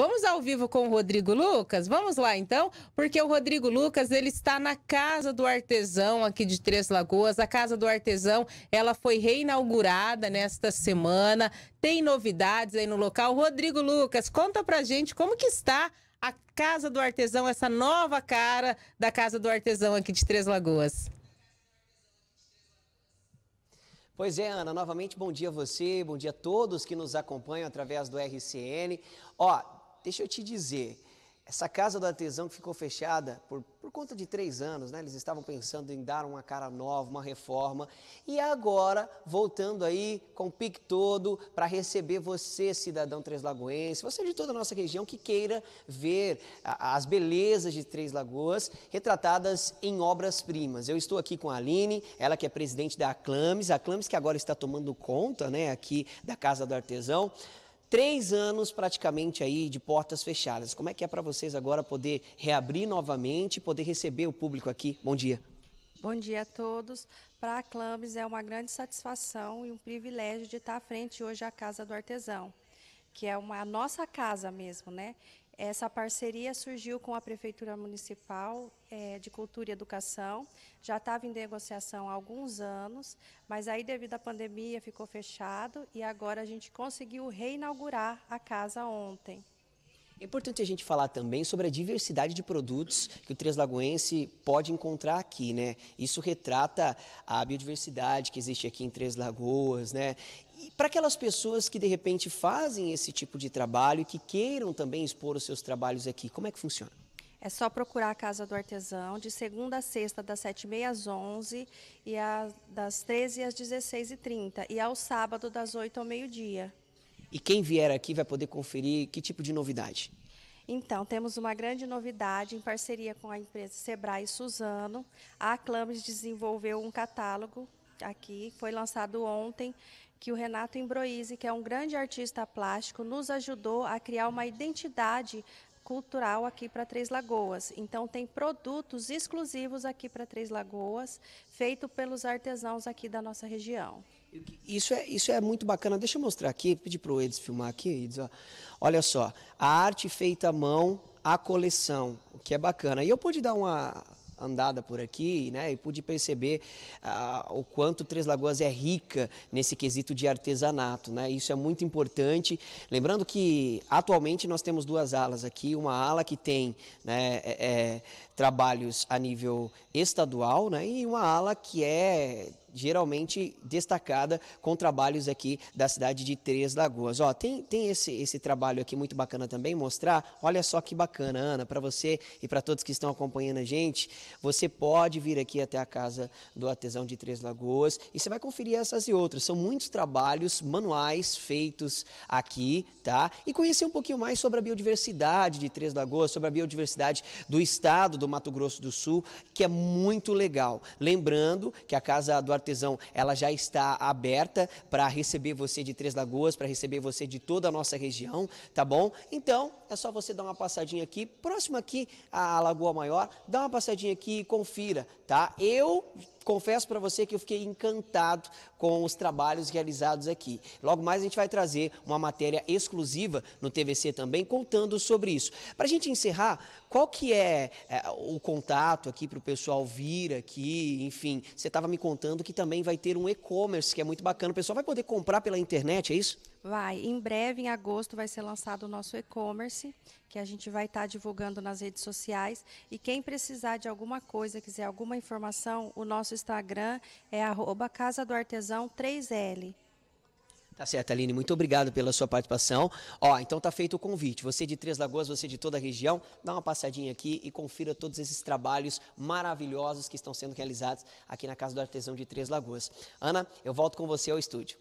Vamos ao vivo com o Rodrigo Lucas? Vamos lá então, porque o Rodrigo Lucas ele está na Casa do Artesão aqui de Três Lagoas. A Casa do Artesão, ela foi reinaugurada nesta semana. Tem novidades aí no local. Rodrigo Lucas, conta pra gente como que está a Casa do Artesão, essa nova cara da Casa do Artesão aqui de Três Lagoas. Pois é, Ana, novamente bom dia a você, bom dia a todos que nos acompanham através do RCN. Ó, deixa eu te dizer, essa casa do artesão que ficou fechada por, por conta de três anos, né? Eles estavam pensando em dar uma cara nova, uma reforma. E agora, voltando aí com o pique todo para receber você, cidadão Três treslagoense, você de toda a nossa região que queira ver a, as belezas de Três Lagoas retratadas em obras-primas. Eu estou aqui com a Aline, ela que é presidente da Aclames, a Aclames que agora está tomando conta, né, aqui da Casa do Artesão. Três anos praticamente aí de portas fechadas. Como é que é para vocês agora poder reabrir novamente, poder receber o público aqui? Bom dia. Bom dia a todos. Para a Clames é uma grande satisfação e um privilégio de estar à frente hoje à Casa do Artesão que é uma, a nossa casa mesmo, né? Essa parceria surgiu com a Prefeitura Municipal é, de Cultura e Educação, já estava em negociação há alguns anos, mas aí, devido à pandemia, ficou fechado e agora a gente conseguiu reinaugurar a casa ontem. É importante a gente falar também sobre a diversidade de produtos que o Três Lagoense pode encontrar aqui, né? Isso retrata a biodiversidade que existe aqui em Três Lagoas, né? E para aquelas pessoas que de repente fazem esse tipo de trabalho e que queiram também expor os seus trabalhos aqui, como é que funciona? É só procurar a Casa do Artesão de segunda a sexta, das 7h30 às 11 e a, das 13 às 16h30. E, ao sábado, das 8 ao meio-dia. E quem vier aqui vai poder conferir que tipo de novidade? Então, temos uma grande novidade em parceria com a empresa Sebrae e Suzano. A Clames desenvolveu um catálogo aqui, foi lançado ontem, que o Renato Embroise, que é um grande artista plástico, nos ajudou a criar uma identidade cultural aqui para Três Lagoas. Então tem produtos exclusivos aqui para Três Lagoas, feito pelos artesãos aqui da nossa região. Isso é, isso é muito bacana. Deixa eu mostrar aqui, pedir para o Edson filmar aqui. Edson, olha só, a arte feita à mão, a coleção, o que é bacana. E eu pude dar uma andada por aqui, né, e pude perceber ah, o quanto Três Lagoas é rica nesse quesito de artesanato, né, isso é muito importante, lembrando que atualmente nós temos duas alas aqui, uma ala que tem, né, é, é, trabalhos a nível estadual, né, e uma ala que é geralmente destacada com trabalhos aqui da cidade de Três Lagoas. Ó, tem, tem esse, esse trabalho aqui muito bacana também, mostrar. Olha só que bacana, Ana, para você e para todos que estão acompanhando a gente, você pode vir aqui até a casa do artesão de Três Lagoas e você vai conferir essas e outras. São muitos trabalhos manuais feitos aqui, tá? E conhecer um pouquinho mais sobre a biodiversidade de Três Lagoas, sobre a biodiversidade do estado do Mato Grosso do Sul, que é muito legal. Lembrando que a casa do Artesão, ela já está aberta para receber você de Três Lagoas, para receber você de toda a nossa região, tá bom? Então, é só você dar uma passadinha aqui, próximo aqui à Lagoa Maior, dá uma passadinha aqui e confira, tá? Eu confesso para você que eu fiquei encantado com os trabalhos realizados aqui. Logo mais a gente vai trazer uma matéria exclusiva no TVC também contando sobre isso. Para a gente encerrar, qual que é, é o contato aqui para o pessoal vir aqui, enfim, você estava me contando que que também vai ter um e-commerce, que é muito bacana. O pessoal vai poder comprar pela internet, é isso? Vai. Em breve, em agosto, vai ser lançado o nosso e-commerce, que a gente vai estar tá divulgando nas redes sociais. E quem precisar de alguma coisa, quiser alguma informação, o nosso Instagram é arroba Casa do Artesão 3L. Tá certo, Aline, muito obrigado pela sua participação. Ó, então tá feito o convite. Você de Três Lagoas, você de toda a região, dá uma passadinha aqui e confira todos esses trabalhos maravilhosos que estão sendo realizados aqui na Casa do Artesão de Três Lagoas. Ana, eu volto com você ao estúdio.